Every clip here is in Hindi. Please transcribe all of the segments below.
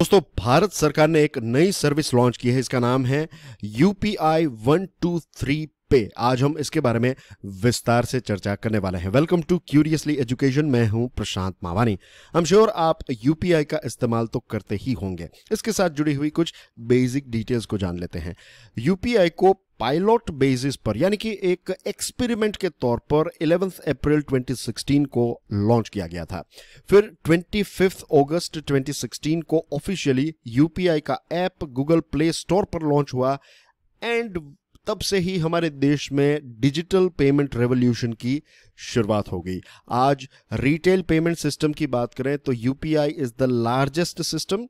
दोस्तों भारत सरकार ने एक नई सर्विस लॉन्च की है इसका नाम है यूपीआई वन टू थ्री पे आज हम इसके बारे में विस्तार से चर्चा करने वाले हैं वेलकम टू क्यूरियसली एजुकेशन मैं हूं प्रशांत मावानी हम एम श्योर आप यूपीआई का इस्तेमाल तो करते ही होंगे इसके साथ जुड़ी हुई कुछ बेसिक डिटेल्स को जान लेते हैं यूपीआई को पायलट बेसिस पर यानी कि एक एक्सपेरिमेंट के तौर पर 11 अप्रैल 2016 को लॉन्च किया गया था फिर 25 अगस्त 2016 को ऑफिशियली यूपीआई का ऐप गूगल प्ले स्टोर पर लॉन्च हुआ एंड तब से ही हमारे देश में डिजिटल पेमेंट रेवोल्यूशन की शुरुआत हो गई आज रिटेल पेमेंट सिस्टम की बात करें तो U P I is the largest system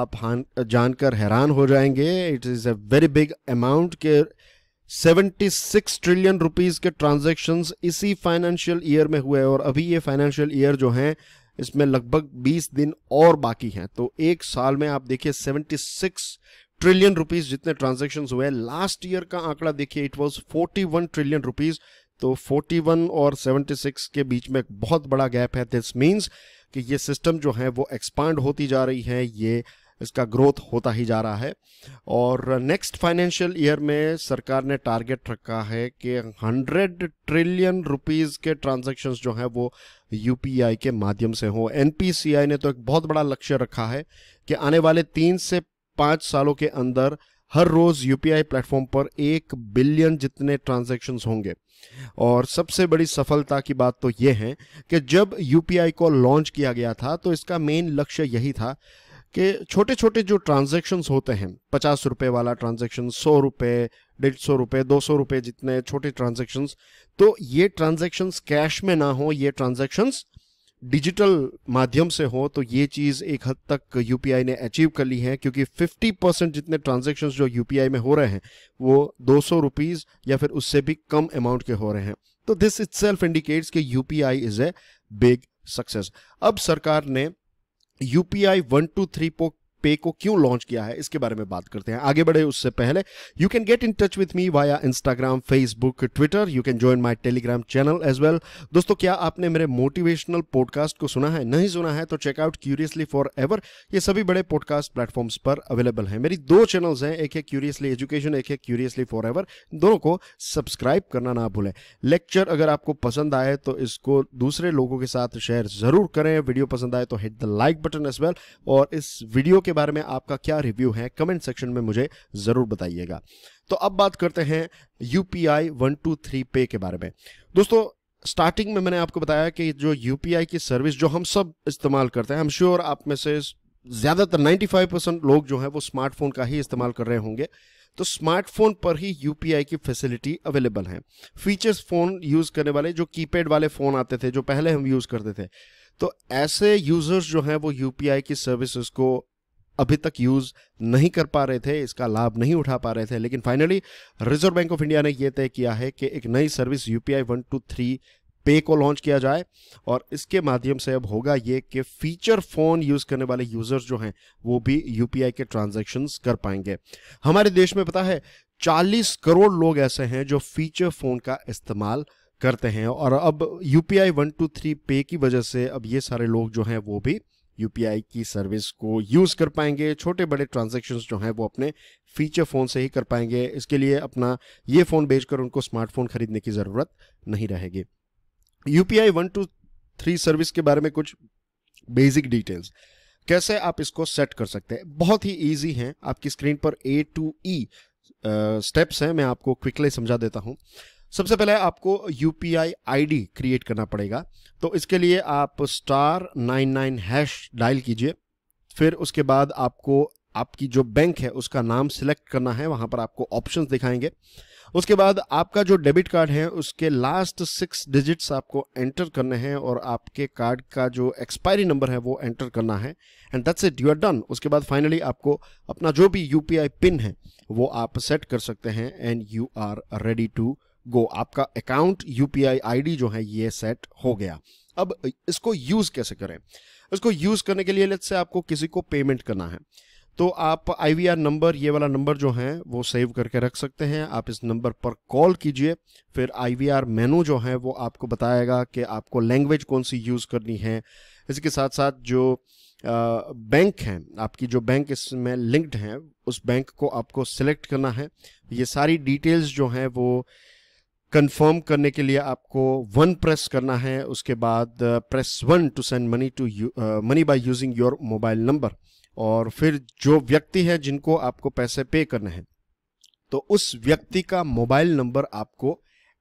आप जानकर हैरान हो जाएंगे it is a very big amount के 76 ट्रिलियन रुपीस के ट्रांजेक्शन इसी फाइनेंशियल ईयर में हुए और अभी ये फाइनेंशियल ईयर जो हैं इसमें लगभग 20 दिन और बाकी हैं तो एक साल में आप देखिए 76 ट्रिलियन रुपीज जितने ट्रांजेक्शन हुए लास्ट ईयर का आंकड़ा देखिए it was forty one trillion rupees तो 41 और 76 के बीच में एक बहुत बड़ा गैप है दिस मीन्स कि ये सिस्टम जो है वो एक्सपांड होती जा रही है ये इसका ग्रोथ होता ही जा रहा है और नेक्स्ट फाइनेंशियल ईयर में सरकार ने टारगेट रखा है कि 100 ट्रिलियन रुपीस के ट्रांजैक्शंस जो हैं वो यूपीआई के माध्यम से हो एनपीसीआई ने तो एक बहुत बड़ा लक्ष्य रखा है कि आने वाले तीन से पांच सालों के अंदर हर रोज़ यूपीआई प्लेटफॉर्म पर एक बिलियन जितने ट्रांजैक्शंस होंगे और सबसे बड़ी सफलता की बात तो यह है कि जब यूपीआई को लॉन्च किया गया था तो इसका मेन लक्ष्य यही था कि छोटे छोटे जो ट्रांजैक्शंस होते हैं पचास रुपए वाला ट्रांजैक्शन सौ रुपए डेढ़ सौ रुपए दो सौ रुपए जितने छोटे ट्रांजेक्शन तो ये ट्रांजेक्शन कैश में ना हो ये ट्रांजेक्शन डिजिटल माध्यम से हो तो ये चीज़ एक हद तक यूपीआई ने अचीव कर ली है क्योंकि 50 परसेंट जितने ट्रांजेक्शन जो यूपीआई में हो रहे हैं वो दो सौ रुपीज़ या फिर उससे भी कम अमाउंट के हो रहे हैं तो दिस इट सेल्फ इंडिकेट्स कि UPI is a big success अब सरकार ने UPI P one two three को पे को क्यों लॉन्च किया है इसके बारे में बात करते हैं आगे बढ़े उससे पहले you can get in touch with me via Instagram Facebook Twitter you can join my Telegram channel as well दोस्तों क्या आपने मेरे मोटिवेशनल पॉडकास्ट को सुना है नहीं सुना है तो चेकआउट क्यूरियसली फॉर एवर ये सभी बड़े पॉडकास्ट प्लेटफॉर्म्स पर अवेलेबल है मेरी दो चैनल्स हैं एक है क्यूरियसली एजुकेशन एक है क्यूरियसली फॉर एवर दोनों को सब्सक्राइब करना ना भूलें लेक्चर अगर आपको पसंद आए तो इसको दूसरे लोगों के साथ शेयर जरूर करें वीडियो पसंद आए तो hit the like button as well और इस वीडियो के बारे में आपका क्या रिव्यू है कमेंट सेक्शन में मुझे ज़रूर बताइएगा तो अब बात करते हैं U P I one two three pay के बारे में दोस्तों स्टार्टिंग में मैंने आपको बताया कि जो यू की सर्विस जो हम सब इस्तेमाल करते हैं हम श्योर आप में से ज़्यादातर 95 परसेंट लोग जो हैं वो स्मार्टफोन का ही इस्तेमाल कर रहे होंगे तो स्मार्टफोन पर ही यू की फैसिलिटी अवेलेबल है फीचर्स फ़ोन यूज़ करने वाले जो कीपैड वाले फ़ोन आते थे जो पहले हम यूज़ करते थे तो ऐसे यूज़र्स जो हैं वो यू की सर्विसेज को अभी तक यूज़ नहीं कर पा रहे थे इसका लाभ नहीं उठा पा रहे थे लेकिन finally Reserve Bank of India ने यह तय किया है कि एक नई service U P one two three pay को लॉन्च किया जाए और इसके माध्यम से अब होगा ये कि फीचर फोन यूज करने वाले यूजर्स जो हैं वो भी यूपीआई के ट्रांजेक्शन कर पाएंगे हमारे देश में पता है 40 करोड़ लोग ऐसे हैं जो फीचर फोन का इस्तेमाल करते हैं और अब यूपीआई वन टू थ्री पे की वजह से अब ये सारे लोग जो हैं वो भी यूपीआई की सर्विस को यूज़ कर पाएंगे छोटे बड़े ट्रांजेक्शन्स जो हैं वो अपने फीचर फ़ोन से ही कर पाएंगे इसके लिए अपना ये फ़ोन बेचकर उनको स्मार्टफोन खरीदने की ज़रूरत नहीं रहेगी U P I one two three service के बारे में कुछ बेसिक डिटेल्स कैसे आप इसको सेट कर सकते हैं बहुत ही ईजी हैं आपकी स्क्रीन पर ए टू ई स्टेप्स हैं मैं आपको क्विकली समझा देता हूँ सबसे पहले आपको U P I I D create करना पड़ेगा तो इसके लिए आप star nine nine hash dial कीजिए फिर उसके बाद आपको आपकी जो बैंक है उसका नाम सिलेक्ट करना है वहां पर आपको ऑप्शन दिखाएंगे उसके बाद आपका जो डेबिट कार्ड है उसके लास्ट सिक्स डिजिट्स आपको एंटर करने हैं और आपके कार्ड का जो एक्सपायरी नंबर है वो एंटर करना है and that's it you are done उसके बाद फाइनली आपको अपना जो भी यूपीआई पिन है वो आप सेट कर सकते हैं and you are ready to go आपका अकाउंट यूपीआई आईडी जो है ये सेट हो गया अब इसको यूज कैसे करें इसको यूज करने के लिए लेट से आपको किसी को पेमेंट करना है तो आप आई नंबर ये वाला नंबर जो है वो सेव करके रख सकते हैं आप इस नंबर पर कॉल कीजिए फिर आई मेनू जो है वो आपको बताएगा कि आपको लैंग्वेज कौन सी यूज़ करनी है इसके साथ साथ जो बैंक हैं आपकी जो बैंक इसमें लिंक्ड हैं उस बैंक को आपको सिलेक्ट करना है ये सारी डिटेल्स जो हैं वो कंफर्म करने के लिए आपको वन प्रेस करना है उसके बाद press one to send money to money by using your mobile number और फिर जो व्यक्ति है जिनको आपको पैसे पे करने हैं तो उस व्यक्ति का मोबाइल नंबर आपको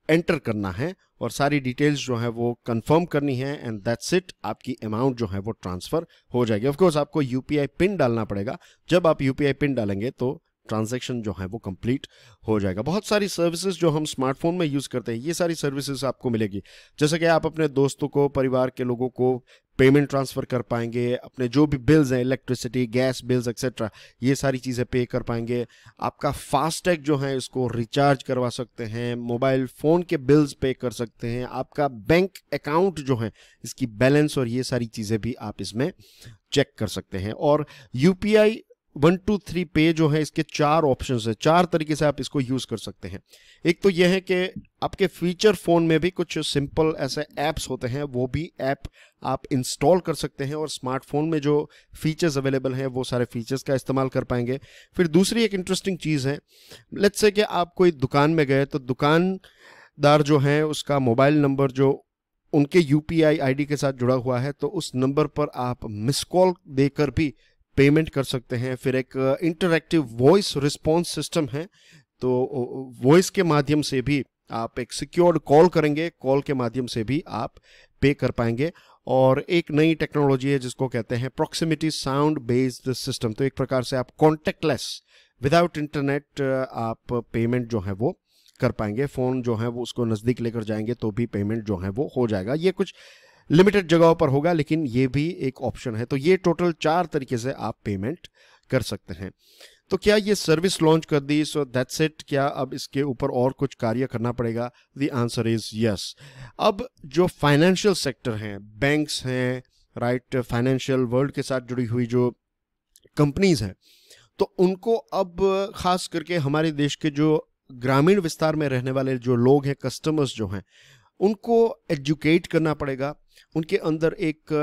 एंटर करना है और सारी डिटेल्स जो है वो कंफर्म करनी है एंड दैट्स इट आपकी अमाउंट जो है वो ट्रांसफ़र हो जाएगी ऑफ कोर्स आपको यूपीआई पिन डालना पड़ेगा जब आप यूपीआई पिन डालेंगे तो ट्रांजेक्शन जो है वो कंप्लीट हो जाएगा बहुत सारी सर्विसेज जो हम स्मार्टफोन में यूज़ करते हैं ये सारी सर्विसेज आपको मिलेगी जैसे कि आप अपने दोस्तों को परिवार के लोगों को पेमेंट ट्रांसफ़र कर पाएंगे अपने जो भी बिल्स हैं इलेक्ट्रिसिटी गैस बिल्स एक्सेट्रा ये सारी चीज़ें पे कर पाएंगे आपका फास्टैग जो है इसको रिचार्ज करवा सकते हैं मोबाइल फ़ोन के बिल्स पे कर सकते हैं आपका बैंक अकाउंट जो है इसकी बैलेंस और ये सारी चीज़ें भी आप इसमें चेक कर सकते हैं और यू वन टू थ्री पे जो है इसके चार ऑप्शन है चार तरीके से आप इसको यूज़ कर सकते हैं एक तो यह है कि आपके फीचर फ़ोन में भी कुछ सिंपल ऐसे ऐप्स होते हैं वो भी ऐप आप इंस्टॉल कर सकते हैं और स्मार्टफोन में जो फीचर्स अवेलेबल हैं वो सारे फीचर्स का इस्तेमाल कर पाएंगे फिर दूसरी एक इंटरेस्टिंग चीज़ है लेट्स से कि आप कोई दुकान में गए तो दुकानदार जो है उसका मोबाइल नंबर जो उनके यू पी के साथ जुड़ा हुआ है तो उस नंबर पर आप मिस कॉल देकर भी पेमेंट कर सकते हैं फिर एक इंटरैक्टिव वॉइस रिस्पॉन्स सिस्टम है तो वॉइस के माध्यम से भी आप एक सिक्योर्ड कॉल करेंगे कॉल के माध्यम से भी आप पे कर पाएंगे और एक नई टेक्नोलॉजी है जिसको कहते हैं प्रॉक्सिमिटी साउंड बेस्ड सिस्टम तो एक प्रकार से आप कॉन्टेक्टलेस विदाउट इंटरनेट आप पेमेंट जो है वो कर पाएंगे फ़ोन जो है वो उसको नज़दीक लेकर जाएंगे तो भी पेमेंट जो है वो हो जाएगा ये कुछ लिमिटेड जगहों पर होगा लेकिन ये भी एक ऑप्शन है तो ये टोटल चार तरीके से आप पेमेंट कर सकते हैं तो क्या ये सर्विस लॉन्च कर दी सो दैट्स इट क्या अब इसके ऊपर और कुछ कार्य करना पड़ेगा द आंसर इज यस अब जो फाइनेंशियल सेक्टर हैं बैंक्स हैं राइट फाइनेंशियल वर्ल्ड के साथ जुड़ी हुई जो कंपनीज हैं तो उनको अब खास करके हमारे देश के जो ग्रामीण विस्तार में रहने वाले जो लोग हैं कस्टमर्स जो हैं उनको एजुकेट करना पड़ेगा उनके अंदर एक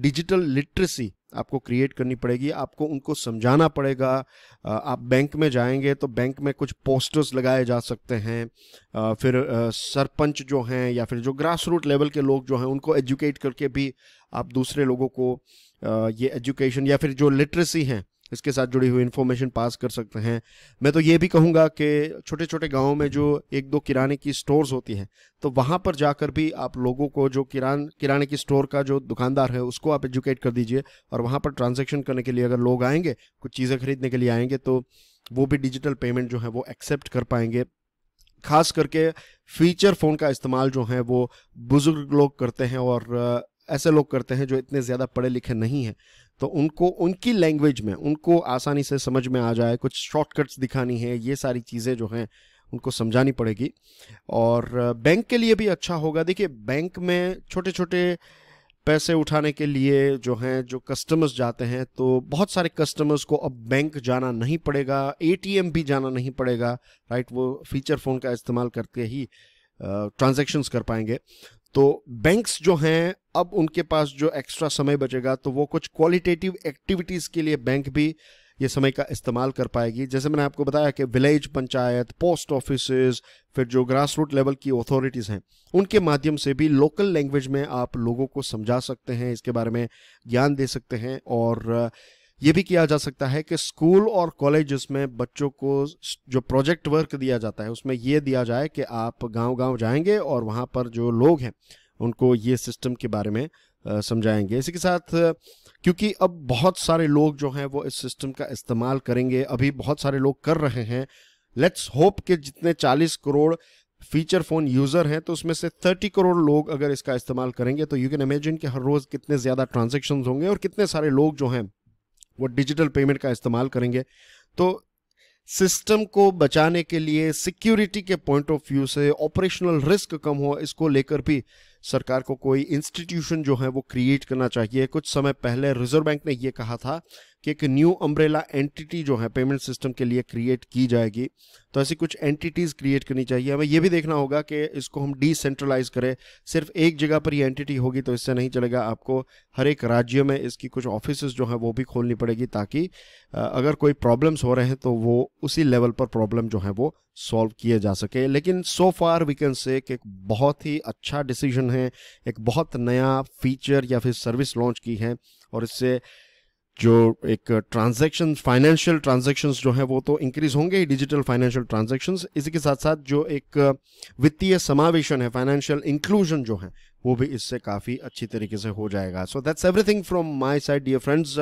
डिजिटल लिटरेसी आपको क्रिएट करनी पड़ेगी आपको उनको समझाना पड़ेगा आप बैंक में जाएंगे तो बैंक में कुछ पोस्टर्स लगाए जा सकते हैं फिर सरपंच जो हैं या फिर जो ग्रास रूट लेवल के लोग जो हैं उनको एजुकेट करके भी आप दूसरे लोगों को ये एजुकेशन या फिर जो लिटरेसी हैं इसके साथ जुड़ी हुई इन्फॉर्मेशन पास कर सकते हैं मैं तो ये भी कहूँगा कि छोटे छोटे गाँव में जो एक दो किराने की स्टोर्स होती हैं तो वहाँ पर जाकर भी आप लोगों को जो किरान किराने की स्टोर का जो दुकानदार है उसको आप एजुकेट कर दीजिए और वहाँ पर ट्रांजेक्शन करने के लिए अगर लोग आएंगे कुछ चीज़ें खरीदने के लिए आएंगे तो वो भी डिजिटल पेमेंट जो है वो एक्सेप्ट कर पाएंगे खास करके फीचर फ़ोन का इस्तेमाल जो है वो बुज़ुर्ग लोग करते हैं और ऐसे लोग करते हैं जो इतने ज़्यादा पढ़े लिखे नहीं हैं तो उनको उनकी लैंग्वेज में उनको आसानी से समझ में आ जाए कुछ शॉर्टकट्स दिखानी है ये सारी चीज़ें जो हैं उनको समझानी पड़ेगी और बैंक के लिए भी अच्छा होगा देखिए बैंक में छोटे छोटे पैसे उठाने के लिए जो हैं जो कस्टमर्स जाते हैं तो बहुत सारे कस्टमर्स को अब बैंक जाना नहीं पड़ेगा एटीएम भी जाना नहीं पड़ेगा राइट वो फीचर फ़ोन का इस्तेमाल करके ही ट्रांजेक्शन्स कर पाएंगे तो बैंक्स जो हैं अब उनके पास जो एक्स्ट्रा समय बचेगा तो वो कुछ क्वालिटेटिव एक्टिविटीज़ के लिए बैंक भी ये समय का इस्तेमाल कर पाएगी जैसे मैंने आपको बताया कि विलेज पंचायत पोस्ट ऑफिस फिर जो ग्रास रूट लेवल की अथॉरिटीज़ हैं उनके माध्यम से भी लोकल लैंग्वेज में आप लोगों को समझा सकते हैं इसके बारे में ज्ञान दे सकते हैं और ये भी किया जा सकता है कि स्कूल और कॉलेज में बच्चों को जो प्रोजेक्ट वर्क दिया जाता है उसमें ये दिया जाए कि आप गांव-गांव जाएंगे और वहाँ पर जो लोग हैं उनको ये सिस्टम के बारे में समझाएंगे इसी के साथ क्योंकि अब बहुत सारे लोग जो हैं वो इस सिस्टम का इस्तेमाल करेंगे अभी बहुत सारे लोग कर रहे हैं लेट्स होप कि जितने 40 करोड़ फीचर फ़ोन यूज़र हैं तो उसमें से 30 करोड़ लोग अगर इसका इस्तेमाल करेंगे तो यू कैन इमेजिन कि हर रोज़ कितने ज़्यादा ट्रांजेक्शन होंगे और कितने सारे लोग जो हैं वो डिजिटल पेमेंट का इस्तेमाल करेंगे तो सिस्टम को बचाने के लिए सिक्योरिटी के पॉइंट ऑफ व्यू से ऑपरेशनल रिस्क कम हो इसको लेकर भी सरकार को कोई इंस्टीट्यूशन जो है वो क्रिएट करना चाहिए कुछ समय पहले रिजर्व बैंक ने ये कहा था कि एक न्यू अम्ब्रेला एंटिटी जो है पेमेंट सिस्टम के लिए क्रिएट की जाएगी तो ऐसी कुछ एंटिटीज़ क्रिएट करनी चाहिए हमें यह भी देखना होगा कि इसको हम डिसेंट्रलाइज करें सिर्फ एक जगह पर ये एंटिटी होगी तो इससे नहीं चलेगा आपको हर एक राज्य में इसकी कुछ ऑफिस जो हैं वो भी खोलनी पड़ेगी ताकि अगर कोई प्रॉब्लम्स हो रहे हैं तो वो उसी लेवल पर प्रॉब्लम जो है वो सॉल्व किए जा सके लेकिन सो फार वी कैन से एक बहुत ही अच्छा डिसीजन है एक बहुत नया फीचर या फिर सर्विस लॉन्च की है और इससे जो एक ट्रांजेक्शन फाइनेंशियल ट्रांजेक्शन जो है वो तो इंक्रीज होंगे ही डिजिटल फाइनेंशियल ट्रांजेक्शन इसी के साथ साथ जो एक वित्तीय समावेशन है फाइनेंशियल इंक्लूजन जो है वो भी इससे काफ़ी अच्छी तरीके से हो जाएगा so that's everything from my side dear friends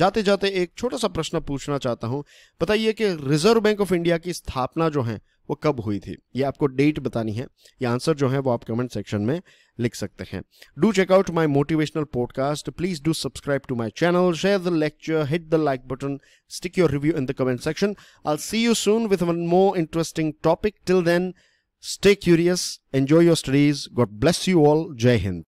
जाते जाते एक छोटा सा प्रश्न पूछना चाहता हूँ बताइए कि रिजर्व बैंक ऑफ इंडिया की स्थापना जो है वो कब हुई थी ये आपको डेट बतानी है ये आंसर जो है वो आप कमेंट सेक्शन में लिख सकते हैं do checkout my motivational podcast please do subscribe to my channel share the lecture hit the like button stick your review in the comment section I see you soon with one more interesting topic till then Stay curious, enjoy your studies. God bless you all. Jai Hind.